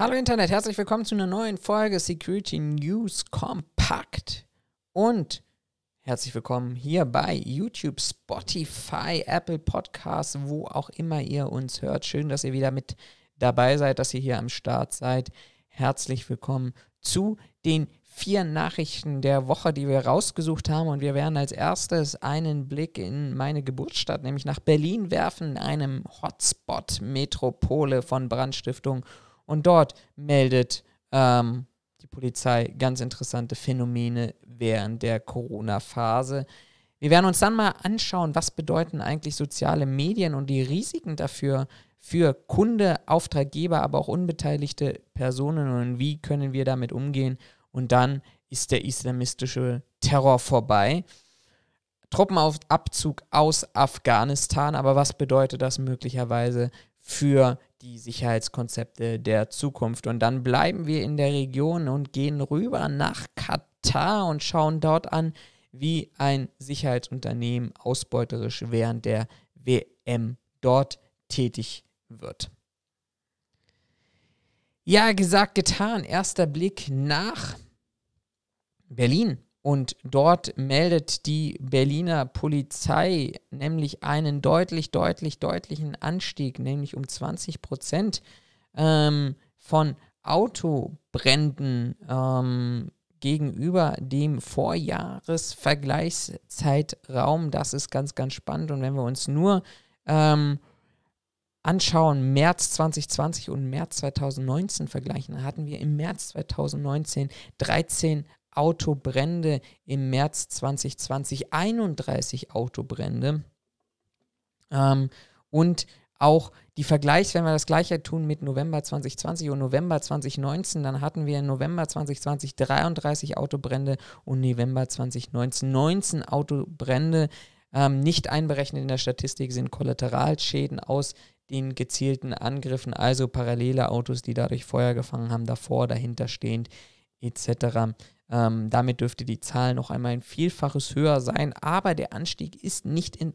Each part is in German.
Hallo Internet, herzlich willkommen zu einer neuen Folge Security News Compact und herzlich willkommen hier bei YouTube, Spotify, Apple Podcasts, wo auch immer ihr uns hört. Schön, dass ihr wieder mit dabei seid, dass ihr hier am Start seid. Herzlich willkommen zu den vier Nachrichten der Woche, die wir rausgesucht haben. Und wir werden als erstes einen Blick in meine Geburtsstadt, nämlich nach Berlin werfen, einem Hotspot-Metropole von Brandstiftung. Und dort meldet ähm, die Polizei ganz interessante Phänomene während der Corona-Phase. Wir werden uns dann mal anschauen, was bedeuten eigentlich soziale Medien und die Risiken dafür für Kunde, Auftraggeber, aber auch unbeteiligte Personen und wie können wir damit umgehen. Und dann ist der islamistische Terror vorbei. Truppenabzug aus Afghanistan, aber was bedeutet das möglicherweise für die Sicherheitskonzepte der Zukunft. Und dann bleiben wir in der Region und gehen rüber nach Katar und schauen dort an, wie ein Sicherheitsunternehmen ausbeuterisch während der WM dort tätig wird. Ja, gesagt, getan. Erster Blick nach Berlin. Und dort meldet die Berliner Polizei nämlich einen deutlich, deutlich, deutlichen Anstieg, nämlich um 20 Prozent ähm, von Autobränden ähm, gegenüber dem Vorjahresvergleichszeitraum. Das ist ganz, ganz spannend. Und wenn wir uns nur ähm, anschauen, März 2020 und März 2019 vergleichen, dann hatten wir im März 2019 13 Autobrände im März 2020, 31 Autobrände. Ähm, und auch die Vergleich, wenn wir das gleiche tun mit November 2020 und November 2019, dann hatten wir November 2020 33 Autobrände und November 2019 19 Autobrände. Ähm, nicht einberechnet in der Statistik sind Kollateralschäden aus den gezielten Angriffen, also parallele Autos, die dadurch Feuer gefangen haben, davor, dahinter stehend etc. Ähm, damit dürfte die Zahl noch einmal ein Vielfaches höher sein, aber der Anstieg ist nicht in,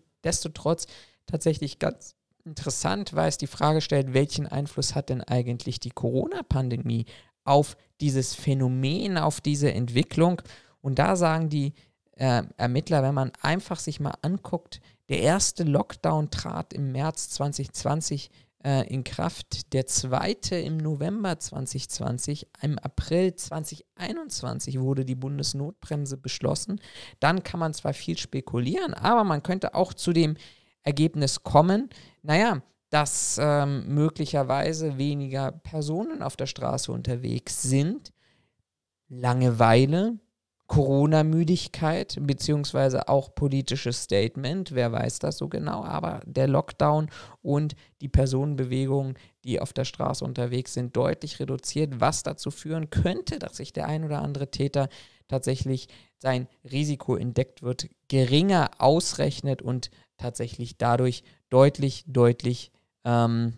trotz tatsächlich ganz interessant, weil es die Frage stellt, welchen Einfluss hat denn eigentlich die Corona-Pandemie auf dieses Phänomen, auf diese Entwicklung? Und da sagen die äh, Ermittler, wenn man einfach sich mal anguckt, der erste Lockdown trat im März 2020 äh, in Kraft. Der zweite im November 2020, im April 2021 wurde die Bundesnotbremse beschlossen. Dann kann man zwar viel spekulieren, aber man könnte auch zu dem Ergebnis kommen, naja, dass ähm, möglicherweise weniger Personen auf der Straße unterwegs sind. Langeweile, Corona-Müdigkeit beziehungsweise auch politisches Statement, wer weiß das so genau, aber der Lockdown und die Personenbewegungen, die auf der Straße unterwegs sind, deutlich reduziert, was dazu führen könnte, dass sich der ein oder andere Täter tatsächlich sein Risiko entdeckt wird, geringer ausrechnet und tatsächlich dadurch deutlich, deutlich ähm,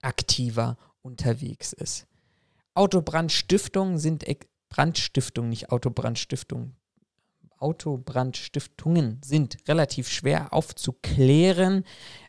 aktiver unterwegs ist. Autobrandstiftungen sind Brandstiftung, nicht Autobrandstiftung, Autobrandstiftungen sind relativ schwer aufzuklären.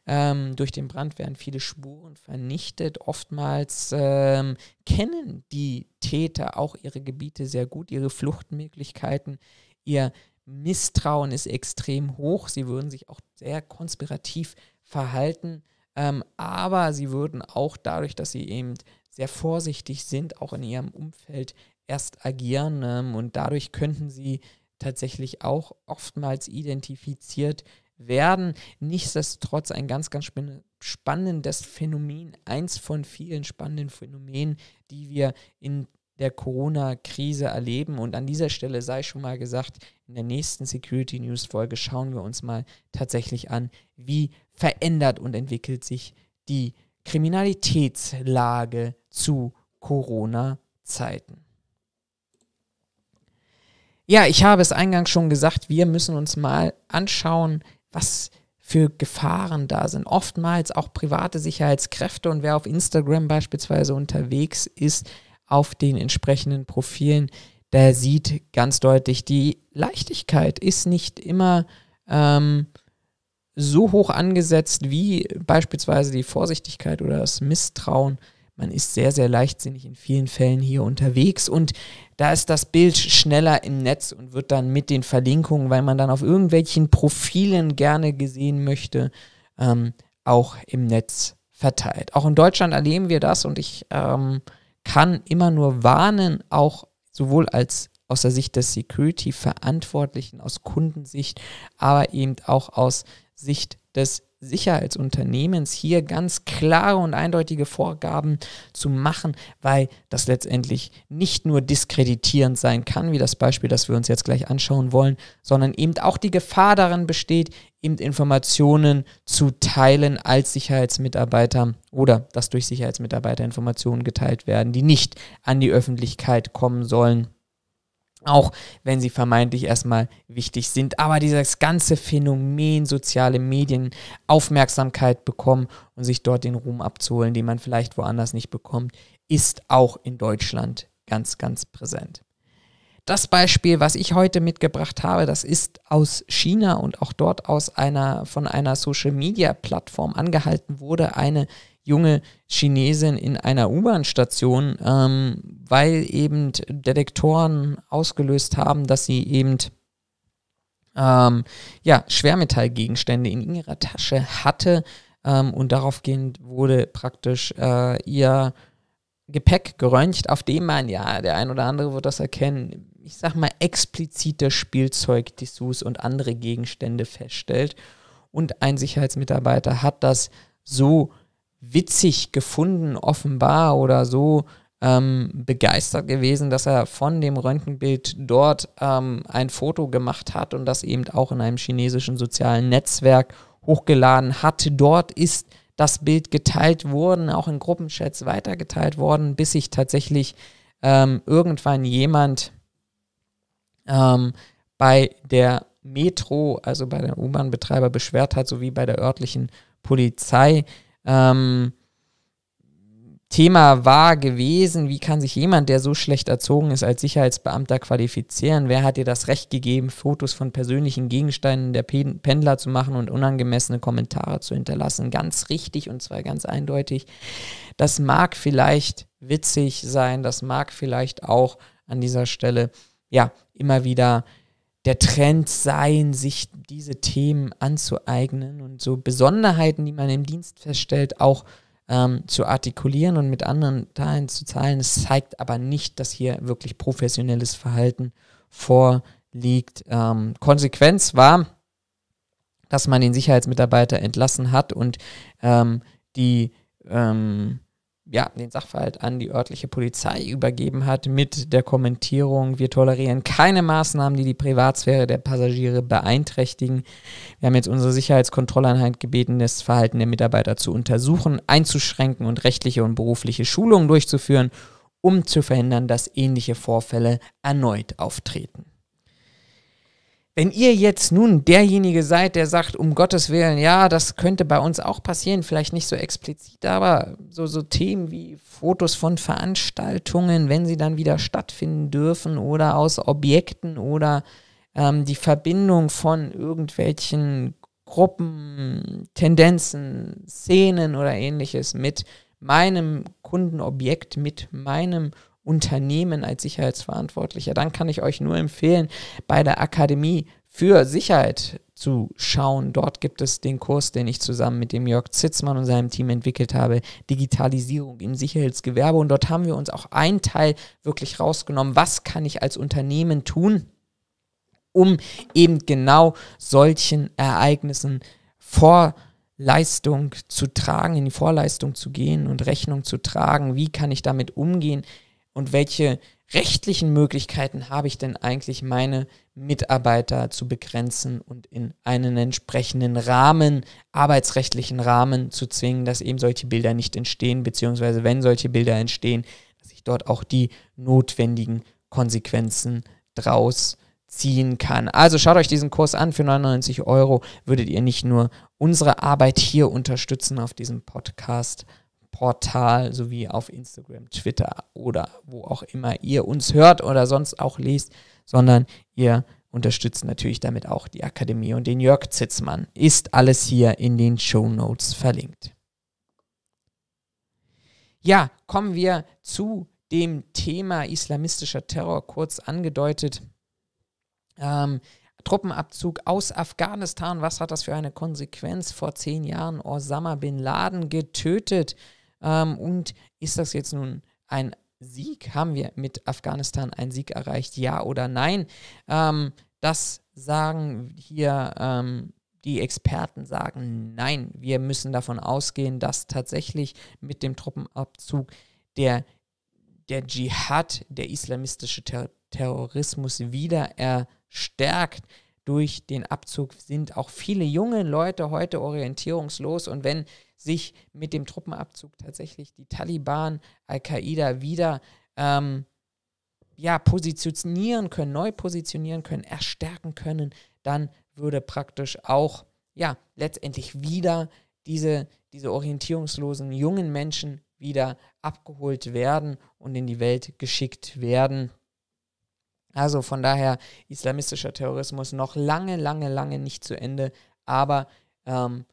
Ähm, durch den Brand werden viele Spuren vernichtet. Oftmals ähm, kennen die Täter auch ihre Gebiete sehr gut, ihre Fluchtmöglichkeiten. Ihr Misstrauen ist extrem hoch. Sie würden sich auch sehr konspirativ verhalten. Ähm, aber sie würden auch dadurch, dass sie eben sehr vorsichtig sind, auch in ihrem Umfeld erst agieren ähm, und dadurch könnten sie tatsächlich auch oftmals identifiziert werden. Nichtsdestotrotz ein ganz, ganz spannendes Phänomen, eins von vielen spannenden Phänomenen, die wir in der Corona-Krise erleben. Und an dieser Stelle sei schon mal gesagt, in der nächsten Security News-Folge schauen wir uns mal tatsächlich an, wie verändert und entwickelt sich die Kriminalitätslage zu Corona-Zeiten. Ja, ich habe es eingangs schon gesagt, wir müssen uns mal anschauen, was für Gefahren da sind. Oftmals auch private Sicherheitskräfte und wer auf Instagram beispielsweise unterwegs ist, auf den entsprechenden Profilen, der sieht ganz deutlich, die Leichtigkeit ist nicht immer ähm, so hoch angesetzt wie beispielsweise die Vorsichtigkeit oder das Misstrauen man ist sehr, sehr leichtsinnig in vielen Fällen hier unterwegs und da ist das Bild schneller im Netz und wird dann mit den Verlinkungen, weil man dann auf irgendwelchen Profilen gerne gesehen möchte, ähm, auch im Netz verteilt. Auch in Deutschland erleben wir das und ich ähm, kann immer nur warnen, auch sowohl als aus der Sicht des Security-Verantwortlichen, aus Kundensicht, aber eben auch aus Sicht des Sicherheitsunternehmens hier ganz klare und eindeutige Vorgaben zu machen, weil das letztendlich nicht nur diskreditierend sein kann, wie das Beispiel, das wir uns jetzt gleich anschauen wollen, sondern eben auch die Gefahr darin besteht, eben Informationen zu teilen als Sicherheitsmitarbeiter oder dass durch Sicherheitsmitarbeiter Informationen geteilt werden, die nicht an die Öffentlichkeit kommen sollen auch wenn sie vermeintlich erstmal wichtig sind. Aber dieses ganze Phänomen soziale Medien Aufmerksamkeit bekommen und sich dort den Ruhm abzuholen, den man vielleicht woanders nicht bekommt, ist auch in Deutschland ganz, ganz präsent. Das Beispiel, was ich heute mitgebracht habe, das ist aus China und auch dort aus einer, von einer Social Media Plattform angehalten wurde, eine junge Chinesin in einer U-Bahn-Station, ähm, weil eben Detektoren ausgelöst haben, dass sie eben ähm, ja, Schwermetallgegenstände in ihrer Tasche hatte ähm, und daraufgehend wurde praktisch äh, ihr Gepäck geröntgt, auf dem man, ja, der ein oder andere wird das erkennen, ich sag mal, explizite Spielzeug, Dissus und andere Gegenstände feststellt. Und ein Sicherheitsmitarbeiter hat das so witzig gefunden, offenbar oder so ähm, begeistert gewesen, dass er von dem Röntgenbild dort ähm, ein Foto gemacht hat und das eben auch in einem chinesischen sozialen Netzwerk hochgeladen hat. Dort ist das Bild geteilt worden, auch in Gruppenchats weitergeteilt worden, bis sich tatsächlich ähm, irgendwann jemand ähm, bei der Metro, also bei den U-Bahn-Betreiber, beschwert hat, sowie bei der örtlichen Polizei ähm, Thema war gewesen, wie kann sich jemand, der so schlecht erzogen ist, als Sicherheitsbeamter qualifizieren? Wer hat dir das Recht gegeben, Fotos von persönlichen Gegenständen der Pendler zu machen und unangemessene Kommentare zu hinterlassen? Ganz richtig und zwar ganz eindeutig. Das mag vielleicht witzig sein, das mag vielleicht auch an dieser Stelle ja immer wieder der Trend sein, sich diese Themen anzueignen und so Besonderheiten, die man im Dienst feststellt, auch ähm, zu artikulieren und mit anderen Teilen zu zahlen. Es zeigt aber nicht, dass hier wirklich professionelles Verhalten vorliegt. Ähm, Konsequenz war, dass man den Sicherheitsmitarbeiter entlassen hat und ähm, die ähm, ja, den Sachverhalt an die örtliche Polizei übergeben hat mit der Kommentierung, wir tolerieren keine Maßnahmen, die die Privatsphäre der Passagiere beeinträchtigen. Wir haben jetzt unsere Sicherheitskontrolleinheit gebeten, das Verhalten der Mitarbeiter zu untersuchen, einzuschränken und rechtliche und berufliche Schulungen durchzuführen, um zu verhindern, dass ähnliche Vorfälle erneut auftreten. Wenn ihr jetzt nun derjenige seid, der sagt, um Gottes Willen, ja, das könnte bei uns auch passieren, vielleicht nicht so explizit, aber so, so Themen wie Fotos von Veranstaltungen, wenn sie dann wieder stattfinden dürfen oder aus Objekten oder ähm, die Verbindung von irgendwelchen Gruppen, Tendenzen, Szenen oder ähnliches mit meinem Kundenobjekt, mit meinem Unternehmen als Sicherheitsverantwortlicher, dann kann ich euch nur empfehlen, bei der Akademie für Sicherheit zu schauen. Dort gibt es den Kurs, den ich zusammen mit dem Jörg Zitzmann und seinem Team entwickelt habe, Digitalisierung im Sicherheitsgewerbe. Und dort haben wir uns auch einen Teil wirklich rausgenommen, was kann ich als Unternehmen tun, um eben genau solchen Ereignissen vor Leistung zu tragen, in die Vorleistung zu gehen und Rechnung zu tragen. Wie kann ich damit umgehen? und welche rechtlichen Möglichkeiten habe ich denn eigentlich, meine Mitarbeiter zu begrenzen und in einen entsprechenden Rahmen, arbeitsrechtlichen Rahmen zu zwingen, dass eben solche Bilder nicht entstehen, beziehungsweise wenn solche Bilder entstehen, dass ich dort auch die notwendigen Konsequenzen draus ziehen kann. Also schaut euch diesen Kurs an. Für 99 Euro würdet ihr nicht nur unsere Arbeit hier unterstützen auf diesem Podcast, Portal sowie auf Instagram, Twitter oder wo auch immer ihr uns hört oder sonst auch lest, sondern ihr unterstützt natürlich damit auch die Akademie und den Jörg Zitzmann. Ist alles hier in den Show Notes verlinkt. Ja, kommen wir zu dem Thema islamistischer Terror kurz angedeutet. Ähm, Truppenabzug aus Afghanistan, was hat das für eine Konsequenz? Vor zehn Jahren Osama bin Laden getötet. Ähm, und ist das jetzt nun ein Sieg? Haben wir mit Afghanistan einen Sieg erreicht? Ja oder nein? Ähm, das sagen hier ähm, die Experten sagen, nein, wir müssen davon ausgehen, dass tatsächlich mit dem Truppenabzug der, der Dschihad, der islamistische Ter Terrorismus wieder erstärkt durch den Abzug sind auch viele junge Leute heute orientierungslos. Und wenn sich mit dem Truppenabzug tatsächlich die Taliban, Al-Qaida wieder ähm, ja, positionieren können, neu positionieren können, erstärken können, dann würde praktisch auch ja, letztendlich wieder diese, diese orientierungslosen jungen Menschen wieder abgeholt werden und in die Welt geschickt werden. Also von daher islamistischer Terrorismus noch lange, lange, lange nicht zu Ende, aber ähm,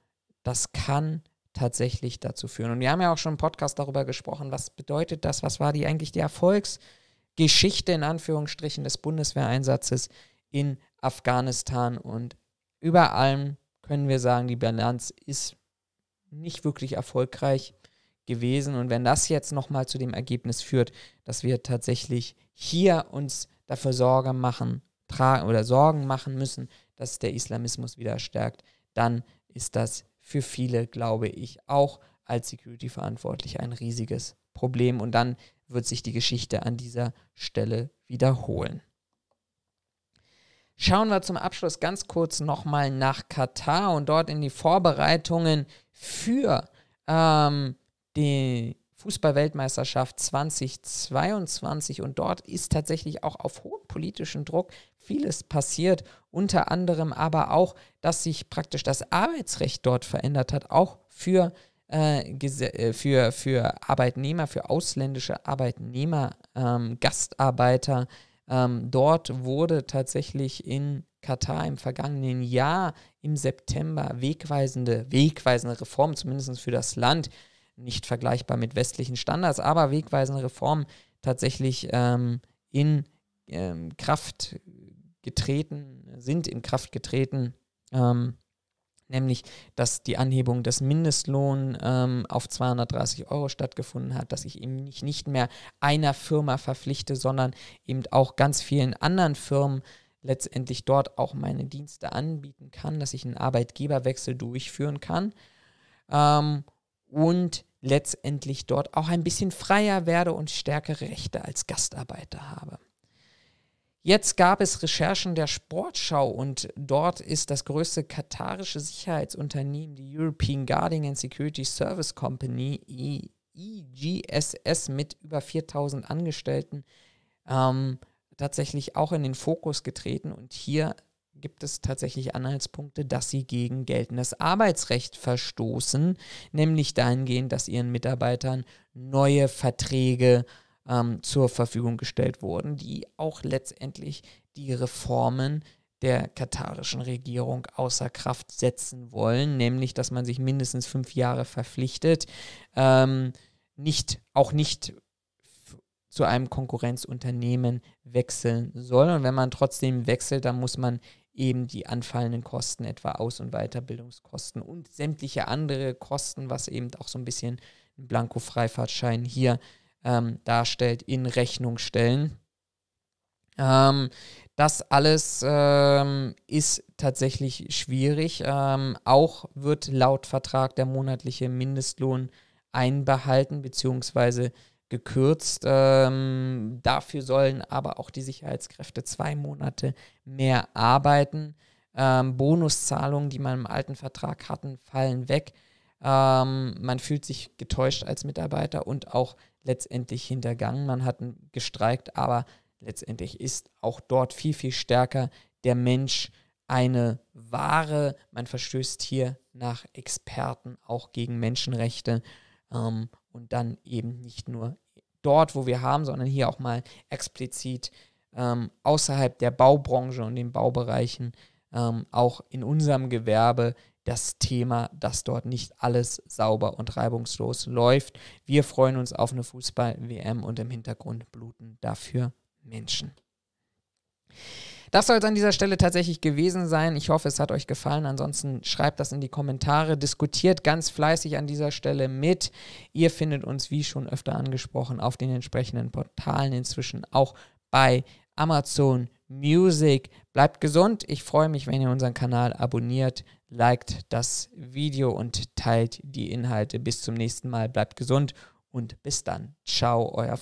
das kann tatsächlich dazu führen. Und wir haben ja auch schon im Podcast darüber gesprochen, was bedeutet das, was war die eigentlich die Erfolgsgeschichte in Anführungsstrichen des Bundeswehreinsatzes in Afghanistan und über allem können wir sagen, die Bilanz ist nicht wirklich erfolgreich gewesen und wenn das jetzt nochmal zu dem Ergebnis führt, dass wir tatsächlich hier uns dafür Sorge machen, tragen oder Sorgen machen müssen, dass der Islamismus wieder stärkt, dann ist das für viele, glaube ich, auch als Security-Verantwortliche ein riesiges Problem. Und dann wird sich die Geschichte an dieser Stelle wiederholen. Schauen wir zum Abschluss ganz kurz nochmal nach Katar und dort in die Vorbereitungen für ähm, die Fußballweltmeisterschaft 2022 und dort ist tatsächlich auch auf hohem politischen Druck vieles passiert, unter anderem aber auch, dass sich praktisch das Arbeitsrecht dort verändert hat, auch für, äh, äh, für, für Arbeitnehmer, für ausländische Arbeitnehmer, ähm, Gastarbeiter. Ähm, dort wurde tatsächlich in Katar im vergangenen Jahr im September wegweisende, wegweisende Reformen, zumindest für das Land, äh, nicht vergleichbar mit westlichen Standards, aber wegweisende Reformen tatsächlich ähm, in ähm, Kraft getreten, sind in Kraft getreten, ähm, nämlich dass die Anhebung des Mindestlohns ähm, auf 230 Euro stattgefunden hat, dass ich eben nicht, nicht mehr einer Firma verpflichte, sondern eben auch ganz vielen anderen Firmen letztendlich dort auch meine Dienste anbieten kann, dass ich einen Arbeitgeberwechsel durchführen kann. Ähm, und letztendlich dort auch ein bisschen freier werde und stärkere Rechte als Gastarbeiter habe. Jetzt gab es Recherchen der Sportschau und dort ist das größte katarische Sicherheitsunternehmen, die European Guarding and Security Service Company, EGSS, e mit über 4000 Angestellten, ähm, tatsächlich auch in den Fokus getreten und hier gibt es tatsächlich Anhaltspunkte, dass sie gegen geltendes Arbeitsrecht verstoßen, nämlich dahingehend, dass ihren Mitarbeitern neue Verträge ähm, zur Verfügung gestellt wurden, die auch letztendlich die Reformen der katarischen Regierung außer Kraft setzen wollen, nämlich dass man sich mindestens fünf Jahre verpflichtet, ähm, nicht, auch nicht zu einem Konkurrenzunternehmen wechseln soll. Und wenn man trotzdem wechselt, dann muss man eben die anfallenden Kosten, etwa Aus- und Weiterbildungskosten und sämtliche andere Kosten, was eben auch so ein bisschen einen Blanko-Freifahrtschein hier ähm, darstellt, in Rechnung stellen. Ähm, das alles ähm, ist tatsächlich schwierig. Ähm, auch wird laut Vertrag der monatliche Mindestlohn einbehalten, beziehungsweise gekürzt. Ähm, dafür sollen aber auch die Sicherheitskräfte zwei Monate mehr arbeiten. Ähm, Bonuszahlungen, die man im alten Vertrag hatten, fallen weg. Ähm, man fühlt sich getäuscht als Mitarbeiter und auch letztendlich hintergangen. Man hat gestreikt, aber letztendlich ist auch dort viel, viel stärker der Mensch eine Ware. Man verstößt hier nach Experten auch gegen Menschenrechte. Ähm, und dann eben nicht nur dort, wo wir haben, sondern hier auch mal explizit ähm, außerhalb der Baubranche und den Baubereichen, ähm, auch in unserem Gewerbe das Thema, dass dort nicht alles sauber und reibungslos läuft. Wir freuen uns auf eine Fußball-WM und im Hintergrund bluten dafür Menschen. Das soll es an dieser Stelle tatsächlich gewesen sein. Ich hoffe, es hat euch gefallen. Ansonsten schreibt das in die Kommentare, diskutiert ganz fleißig an dieser Stelle mit. Ihr findet uns, wie schon öfter angesprochen, auf den entsprechenden Portalen inzwischen auch bei Amazon Music. Bleibt gesund. Ich freue mich, wenn ihr unseren Kanal abonniert, liked das Video und teilt die Inhalte. Bis zum nächsten Mal. Bleibt gesund und bis dann. Ciao, euer